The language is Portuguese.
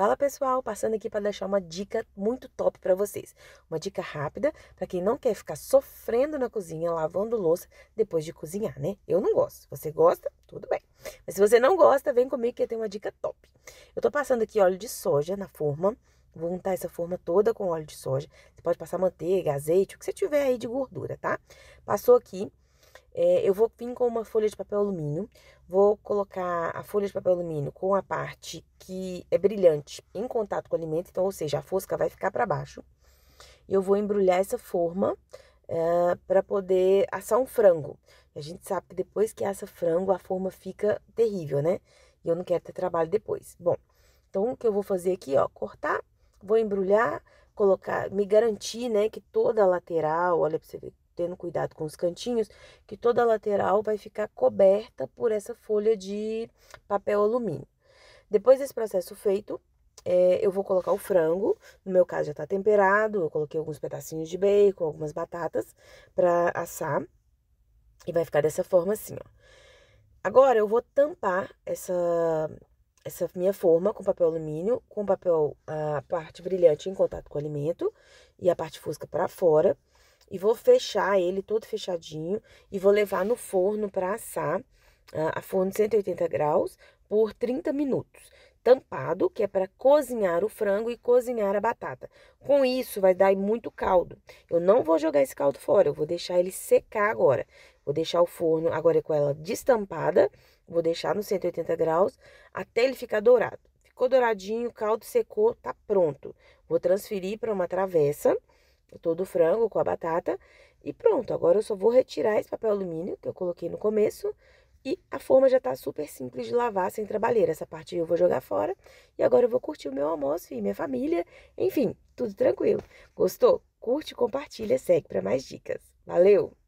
Fala pessoal, passando aqui para deixar uma dica muito top para vocês. Uma dica rápida para quem não quer ficar sofrendo na cozinha, lavando louça depois de cozinhar, né? Eu não gosto. Você gosta? Tudo bem. Mas se você não gosta, vem comigo que eu tenho uma dica top. Eu tô passando aqui óleo de soja na forma. Vou untar essa forma toda com óleo de soja. Você pode passar manteiga, azeite, o que você tiver aí de gordura, tá? Passou aqui, é, eu vou vir com uma folha de papel alumínio, vou colocar a folha de papel alumínio com a parte que é brilhante em contato com o alimento, então, ou seja, a fosca vai ficar para baixo. E eu vou embrulhar essa forma é, para poder assar um frango. A gente sabe que depois que assa frango, a forma fica terrível, né? E eu não quero ter trabalho depois. Bom, então o que eu vou fazer aqui, ó, cortar, vou embrulhar, colocar, me garantir, né, que toda a lateral, olha para você ver, tendo cuidado com os cantinhos, que toda a lateral vai ficar coberta por essa folha de papel alumínio. Depois desse processo feito, é, eu vou colocar o frango, no meu caso já está temperado, eu coloquei alguns pedacinhos de bacon, algumas batatas para assar. E vai ficar dessa forma assim, ó. Agora eu vou tampar essa, essa minha forma com papel alumínio, com papel a ah, parte brilhante em contato com o alimento e a parte fusca para fora e vou fechar ele todo fechadinho e vou levar no forno para assar ah, a forno 180 graus por 30 minutos tampado, que é para cozinhar o frango e cozinhar a batata. Com isso, vai dar muito caldo. Eu não vou jogar esse caldo fora, eu vou deixar ele secar agora. Vou deixar o forno agora com ela destampada, vou deixar no 180 graus até ele ficar dourado. Ficou douradinho, o caldo secou, tá pronto. Vou transferir para uma travessa todo o frango com a batata. E pronto, agora eu só vou retirar esse papel alumínio que eu coloquei no começo. E a forma já tá super simples de lavar, sem trabalheira. Essa parte eu vou jogar fora. E agora eu vou curtir o meu almoço e minha família. Enfim, tudo tranquilo. Gostou? Curte, compartilha, segue para mais dicas. Valeu!